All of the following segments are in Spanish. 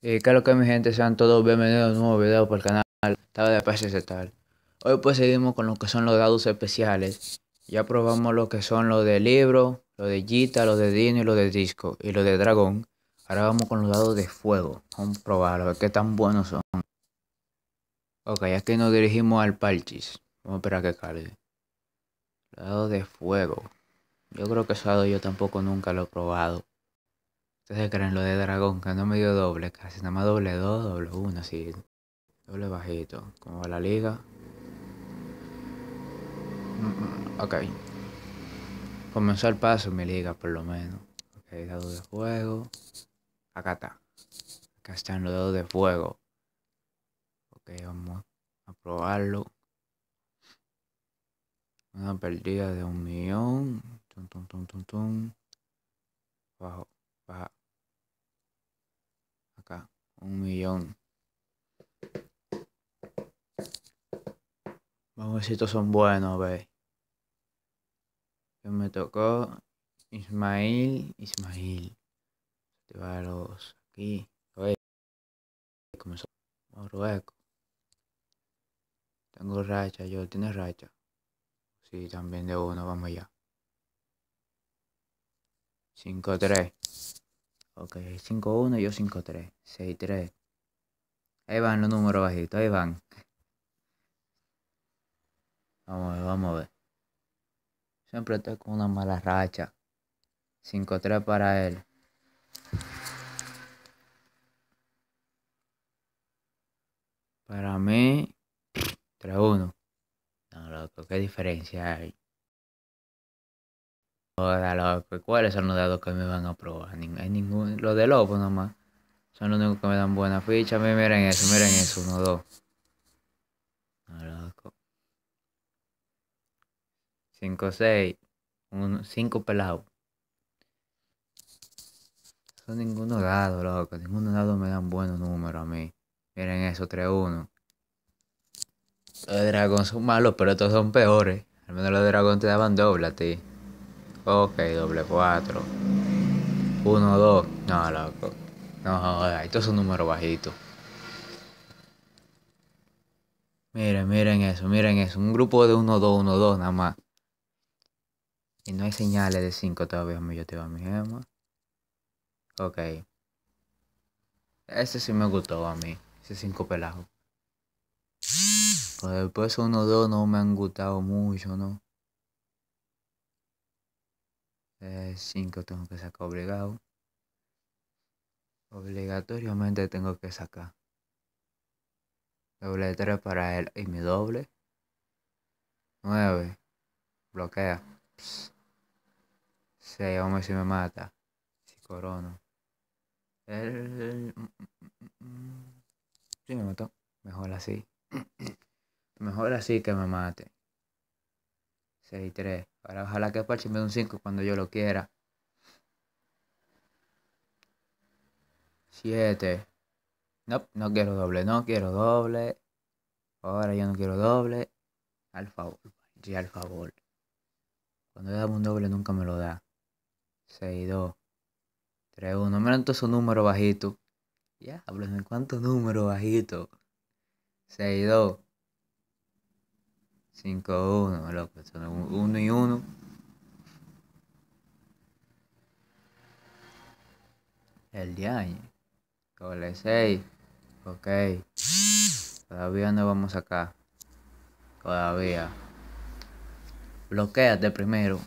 Eh, claro que mi gente sean todos bienvenidos a un nuevo video por el canal Tabla de Peces y tal. Hoy pues seguimos con lo que son los dados especiales. Ya probamos lo que son los de libro, lo de Gita, lo de Dino y lo de Disco y lo de Dragón. Ahora vamos con los dados de fuego. Vamos a probarlo, a ver qué tan buenos son. Ok, aquí nos dirigimos al Parchis. Vamos a esperar que cargue. Los dados de fuego. Yo creo que esos dados yo tampoco nunca lo he probado. Ustedes creen lo de dragón, que no me dio doble casi, nada más doble 2, doble 1, así. Doble bajito. Como va la liga. Mm, mm, ok. Comenzó el paso mi liga, por lo menos. Ok, dado de fuego. Acá está. Acá están los dados de fuego. Ok, vamos a probarlo. Una pérdida de un millón. Bajo, baja. Un millón. Vamos a ver si estos son buenos, ve. Me tocó Ismail, Ismail. Activarlos este aquí. Comenzó Marruecos. Tengo racha, yo, tiene racha? si también de uno, vamos ya 5-3. Ok, 5-1, y yo 5-3. 6-3. Ahí van los números bajitos, ahí van. Vamos a ver, vamos a ver. Siempre estoy con una mala racha. 5-3 para él. Para mí, 3-1. No, loco, qué diferencia hay loco, ¿cuáles son los dados que me van a probar? ningún, los de lobo nomás. Son los únicos que me dan buena ficha. Miren eso, miren eso, uno, dos. Ah, loco. Cinco, seis. cinco pelados. Son ninguno dado, loco. Ninguno dado me dan buenos números a mí. Miren eso, tres, uno. Los dragón son malos, pero estos son peores. Al menos los dragón te daban doble a ti. Ok, doble 4. 1, 2. No, loco. No, esto es un número bajito Miren, miren eso, miren eso. Un grupo de 1, 2, 1, 2 nada más. Y no hay señales de 5 todavía. Yo te voy a mi gema. Ok. Ese sí me gustó a mí. Ese 5 pelajos. Pero pues después 1, 2 no me han gustado mucho, ¿no? 5 eh, tengo que sacar obligado. Obligatoriamente tengo que sacar. Doble 3 para él y mi doble. 9. Bloquea. 6. Vamos a ver si me mata. Si corono. Él... Mm, mm, mm, me mató. Mejor así. Mejor así que me mate. 6, y 3. Ahora ojalá que Parche me dé un 5 cuando yo lo quiera. 7. No, nope, no quiero doble, no quiero doble. Ahora yo no quiero doble. Al favor, ya al favor. Cuando le damos un doble nunca me lo da. 6, 2, 3, 1. Miren todos esos números bajitos. Ya, yeah, en cuántos números bajitos. 6, 2, 5-1, loco, son 1 y 1. El día Cole 6. Ok. Todavía no vamos acá. Todavía. Bloqueate primero.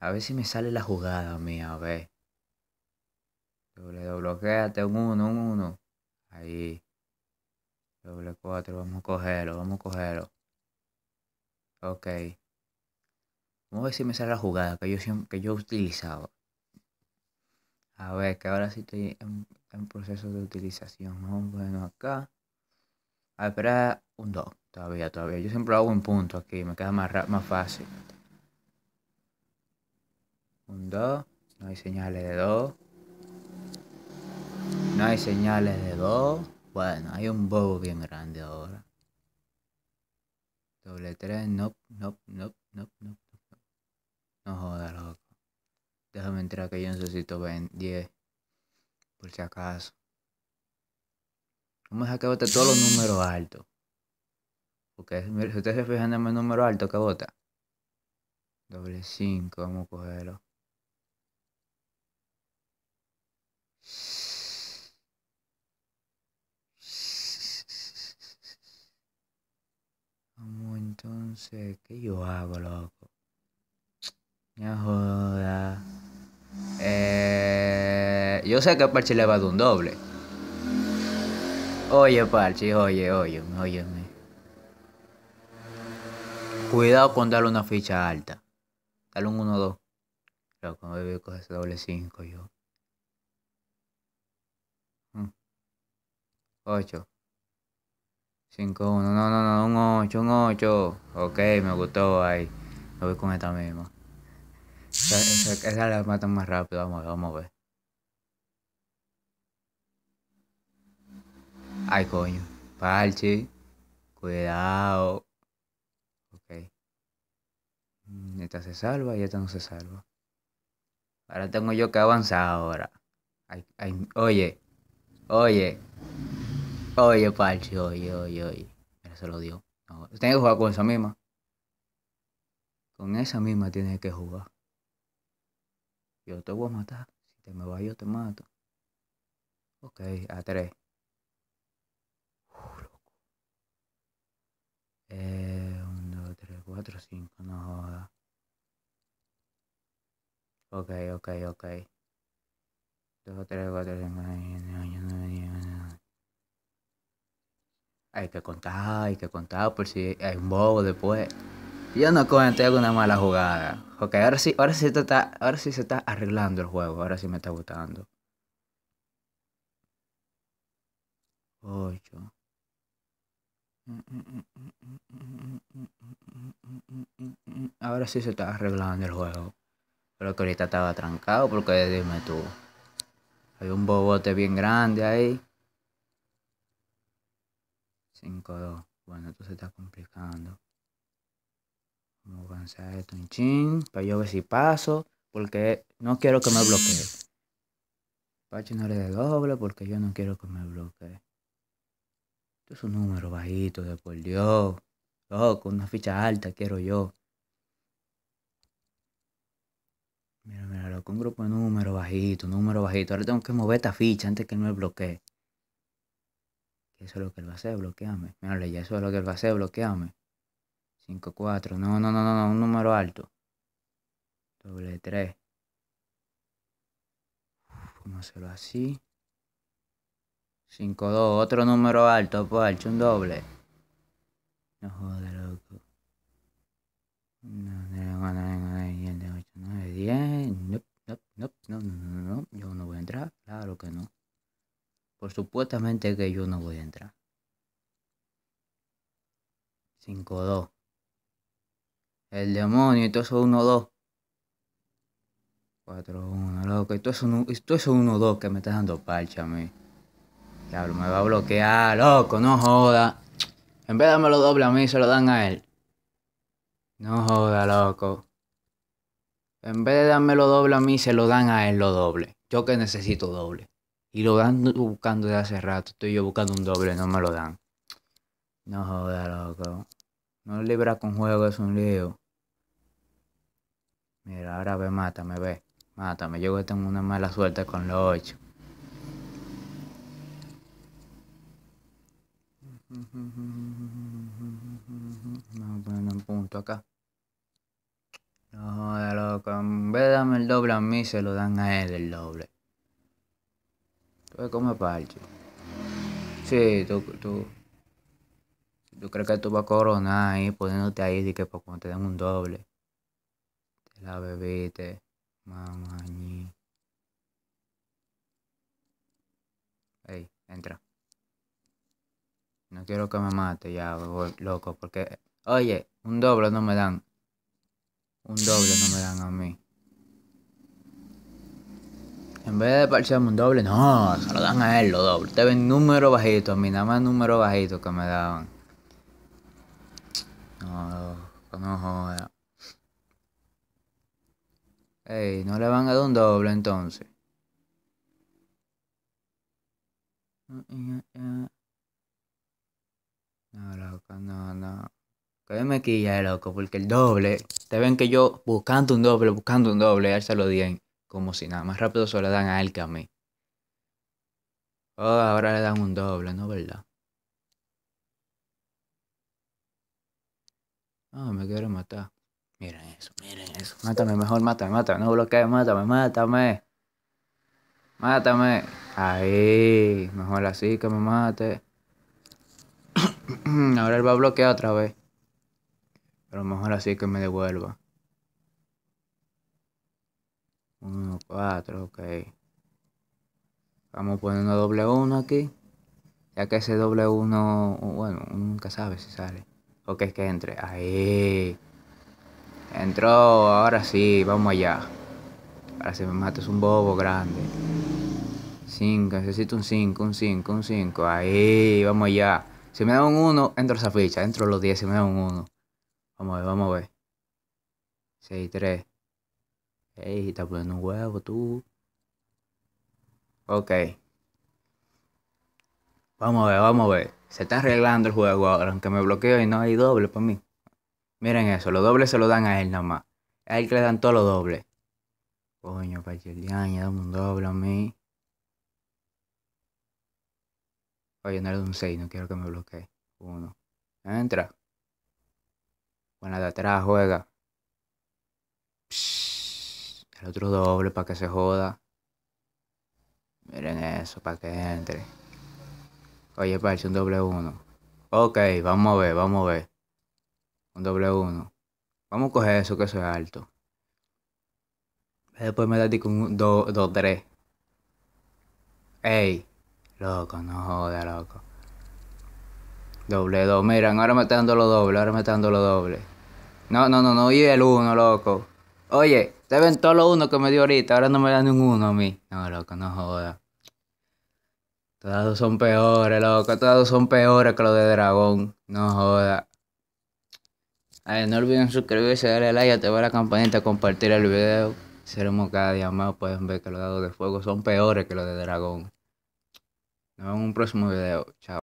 A ver si me sale la jugada mía, a ver. Doble, bloqueate, un 1, un 1. Ahí. Doble 4, vamos a cogerlo, vamos a cogerlo. Ok. Vamos a ver si me sale la jugada que yo, que yo utilizaba. A ver, que ahora sí estoy en, proceso de utilización. Bueno, acá. A esperar un 2. Todavía, todavía. Yo siempre hago un punto aquí. Me queda más, más fácil. Un 2. No hay señales de 2. No hay señales de 2. Bueno, hay un bobo bien grande ahora. Doble 3, no, no, no, no, no, no. No joda loco. Déjame entrar que yo necesito 10. Por si acaso. Vamos a que bote todos los números altos. Porque si ustedes se fijan en el número alto que bota. Doble 5, vamos a cogerlo. entonces, ¿qué yo hago, loco? Me joda. Eh, yo sé que Parche le va a un doble. Oye, Parche, oye, oye, oye. Cuidado con darle una ficha alta. Dale un 1-2. Loco, me voy a coger doble 5 yo. 8. Mm. 5, 1, no, no, no, un 8, un 8. Ok, me gustó ahí. Me voy con esta misma. Esa, la matan más rápido, vamos a ver, vamos a Ay, coño. Parche. Cuidado. Ok. Esta se salva y esta no se salva. Ahora tengo yo que avanzar ahora. Ay, ay, oye. Oye oye pal, si, oye, oye, pero se lo dio, tengo que jugar con esa misma con esa misma tienes que jugar yo te voy a matar, si te me yo te mato ok, a 3 1, 2, 3, 4, 5, no jodas ok, ok, ok 2, 3, 4, 5, no hay Hay que contar, hay que contar por si hay un bobo después. Yo no comenté alguna mala jugada. Ok, ahora sí, ahora sí, se está arreglando el juego. Ahora sí me está gustando. 8. Ahora sí se está arreglando el juego. Pero que ahorita estaba trancado porque dime tú. Hay un bobote bien grande ahí. 5-2. Bueno, esto se está complicando. Vamos a avanzar esto un ching. Para yo ver si paso. Porque no quiero que me bloquee. Pache no le de doble porque yo no quiero que me bloquee. Esto es un número bajito de por Dios. Con una ficha alta quiero yo. Mira, mira, loco, un grupo de número bajito, número bajito. Ahora tengo que mover esta ficha antes que no me bloquee. Eso es lo que él va a hacer, bloqueame. Mírale, ya eso es lo que él va a hacer, bloqueame. 5, 4. No, no, no, no, no, un número alto. Doble 3. Vamos a hacerlo así. 5, 2. Otro número alto, pues, un doble. No joder, loco. No, no, no, no, no, no, no, no, no, no, no, no, no, yo no voy a entrar, claro que no. Por supuestamente que yo no voy a entrar. 5-2. El demonio, esto es 1-2. 4-1, loco. Esto es 1-2 que me está dando parcha a mí. Diablo, me va a bloquear, loco, no joda. En vez de darme lo doble a mí, se lo dan a él. No joda, loco. En vez de lo doble a mí, se lo dan a él lo doble. Yo que necesito doble. Y lo dan buscando de hace rato. Estoy yo buscando un doble, no me lo dan. No joda, loco. No libra con juego, es un lío. Mira, ahora ve, mátame, ve. Mátame. Yo que tengo una mala suerte con los ocho. Vamos a poner un punto acá. No joda, loco. En vez de darme el doble a mí, se lo dan a él el doble. Pues, como come parche. Sí, tú, tú. Tú crees que tú vas a coronar ahí poniéndote ahí y que te dan un doble. Te la bebiste. Mamá entra. No quiero que me mate ya, loco, porque. Oye, un doble no me dan. Un doble no me dan a mí. En vez de parcharme un doble, no, se lo dan a él los doble Te ven número bajito, a mí nada más número bajito que me daban. No, no joda. Ey, no le van a dar un doble entonces. No, loco, no, no. Que me quilla, eh, loco, porque el doble. Te ven que yo buscando un doble, buscando un doble, ya se lo di como si nada más rápido se solo dan a él que mí. Oh, ahora le dan un doble, ¿no verdad? Ah, me quiero matar. Miren eso, miren eso. Mátame mejor, mátame, mátame. No bloquees, mátame, mátame. Mátame. Ahí, mejor así que me mate. Ahora él va a bloquear otra vez. Pero mejor así que me devuelva. 1, 4, ok. Vamos a poner una doble 1 aquí. Ya que ese doble 1, bueno, nunca sabe si sale. Ok, que entre. Ahí. Entró, ahora sí, vamos allá. Ahora si me mata, es un bobo grande. 5, necesito un 5, un 5, un 5. Ahí, vamos allá. Si me da un 1, entro esa ficha, entro los 10, si me da un 1. Vamos a ver, vamos a ver. 6, 3. Ey, está poniendo un huevo tú. Ok. Vamos a ver, vamos a ver. Se está arreglando el juego ahora, aunque me bloqueo y no hay doble para mí. Miren eso, los dobles se lo dan a él nada más. A él que le dan todos los dobles. Coño, el dame un doble a mí. Oye, no era de un 6, no quiero que me bloquee. Uno. Entra. Buena de atrás, juega. El otro doble para que se joda. Miren eso, para que entre. Oye, parche, un doble uno. Ok, vamos a ver, vamos a ver. Un doble uno. Vamos a coger eso, que eso es alto. Después me da con un 2 tres Ey, loco, no joda, loco. Doble 2, miren, ahora me está dando lo doble, ahora me está dando lo doble. No, no, no, no, y el uno, loco. Oye, te ven todos los uno que me dio ahorita, ahora no me dan ninguno a mí. No, loco, no joda. Todos son peores, loco, todos son peores que los de dragón. No joda. A no olviden suscribirse, darle like, activar la campanita, compartir el video. Seremos cada día más, pueden ver que los dados de fuego son peores que los de dragón. Nos vemos en un próximo video. Chao.